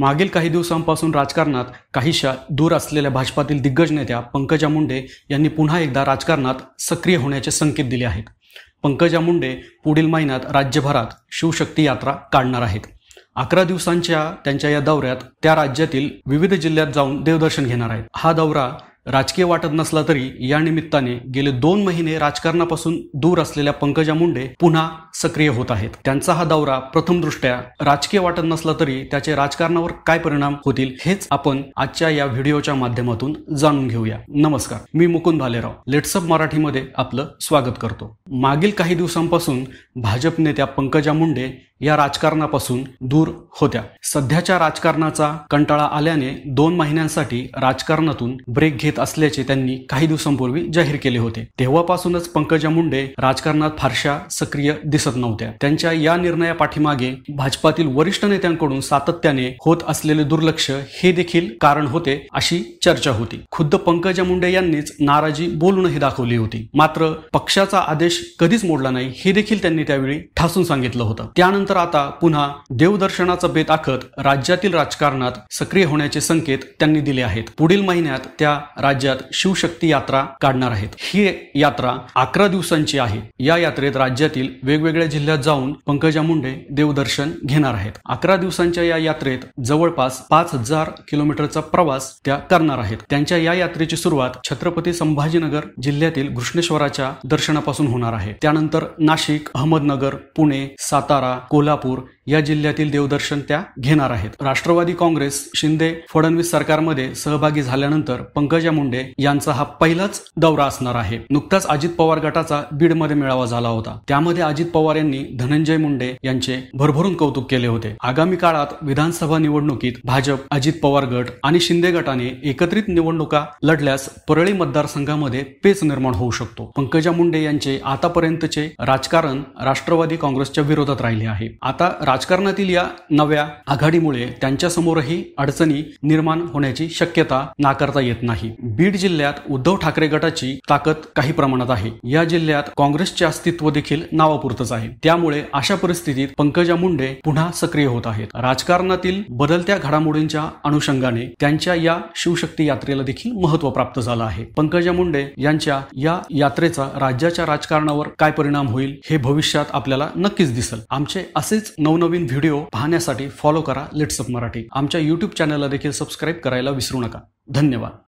मागील काही दिवसांपासून राजकारणात काहीशा दूर असलेल्या भाजपातील दिग्गज नेत्या पंकजा मुंडे यांनी पुन्हा एकदा राजकारणात सक्रिय होण्याचे संकेत दिले आहेत पंकजा मुंडे पुढील महिन्यात राज्यभरात शिवशक्ती यात्रा काढणार आहेत अकरा दिवसांच्या त्यांच्या या दौऱ्यात त्या राज्यातील विविध जिल्ह्यात जाऊन देवदर्शन घेणार आहेत हा दौरा राजकीय वाटत नसला तरी या निमित्ताने गेले दोन महिने राजकारणापासून दूर असलेल्या पंकजा मुंडे पुन्हा सक्रिय होत आहेत त्यांचा हा दौरा प्रथम दृष्ट्या राजकीय वाटत नसला तरी त्याचे राजकारणावर काय परिणाम होतील हेच आपण आजच्या या व्हिडिओच्या माध्यमातून जाणून घेऊया नमस्कार मी मुकुंद भालेराव लेट्सअप मराठीमध्ये आपलं स्वागत करतो मागील काही दिवसांपासून भाजप नेत्या पंकजा मुंडे या राजकारणापासून दूर होत्या सध्याच्या राजकारणाचा कंटाळा आल्याने दोन महिन्यांसाठी राजकारणातून ब्रेक घेत असल्याचे त्यांनी काही दिवसांपूर्वी जाहीर केले होते तेव्हापासूनच पंकजा मुंडे राजकारणात फारशा सक्रिय दिसत नव्हत्या त्यांच्या या निर्णया पाठीमागे भाजपातील वरिष्ठ नेत्यांकडून सातत्याने होत असलेले दुर्लक्ष हे देखील कारण होते अशी चर्चा होती खुद्द पंकजा मुंडे यांनीच नाराजी बोलून हे दाखवली होती मात्र पक्षाचा आदेश कधीच मोडला नाही हे देखील त्यांनी त्यावेळी ठासून सांगितलं होतं त्यानंतर त्यानंतर आता पुन्हा देवदर्शनाचा बेत आखत राज्यातील राजकारणात सक्रिय होण्याचे संकेत त्यांनी दिले आहेत पुढील महिन्यात त्या राज्यात शिवशक्ती यात्रा काढणार आहेत ही यात्रा अकरा दिवसांची आहे या यात्रेत राज्यातील वेगवेगळ्या जिल्ह्यात जाऊन पंकजा मुंडे देवदर्शन घेणार आहेत अकरा दिवसांच्या या यात्रेत जवळपास पाच हजार किलोमीटरचा प्रवास त्या करणार आहेत त्यांच्या या यात्रेची सुरुवात छत्रपती संभाजीनगर जिल्ह्यातील घृष्णेश्वराच्या दर्शनापासून होणार आहे त्यानंतर नाशिक अहमदनगर पुणे सातारा ou या जिल्ह्यातील देवदर्शन त्या घेणार आहेत राष्ट्रवादी काँग्रेस शिंदे फडणवीस सरकारमध्ये सहभागी झाल्यानंतर पंकजा मुंडे यांचा हा पहिलाच दौरा असणार आहे नुकताच अजित पवार गटाचा बीडमध्ये मेळावा झाला होता त्यामध्ये अजित पवार यांनी धनंजय मुंडे यांचे भरभरून कौतुक केले होते आगामी काळात विधानसभा निवडणुकीत भाजप अजित पवार गट आणि शिंदे गटाने एकत्रित निवडणुका लढल्यास परळी मतदारसंघामध्ये पेच निर्माण होऊ शकतो पंकजा मुंडे यांचे आतापर्यंतचे राजकारण राष्ट्रवादी काँग्रेसच्या विरोधात राहिले आहे आता राजकारणातील या नव्या आघाडीमुळे त्यांच्यासमोरही अडचणी निर्माण होण्याची शक्यता नाकारता येत नाही बीड जिल्ह्यात उद्धव ठाकरे गटाची ताकद काही प्रमाणात आहे या जिल्ह्यात काँग्रेसचे अस्तित्व देखील नावापुरतच आहे त्यामुळे अशा परिस्थितीत पंकजा मुंडे पुन्हा सक्रिय होत आहेत राजकारणातील बदलत्या घडामोडींच्या अनुषंगाने त्यांच्या या शिवशक्ती यात्रेला देखील महत्व प्राप्त झालं आहे पंकजा मुंडे यांच्या या यात्रेचा राज्याच्या राजकारणावर काय परिणाम होईल हे भविष्यात आपल्याला नक्कीच दिसेल आमचे असेच नवनवीन नवनवीन व्हिडिओ पाहण्यासाठी फॉलो करा लेट्सअप मराठी आमच्या युट्यूब चॅनलला देखील सबस्क्राईब करायला विसरू नका धन्यवाद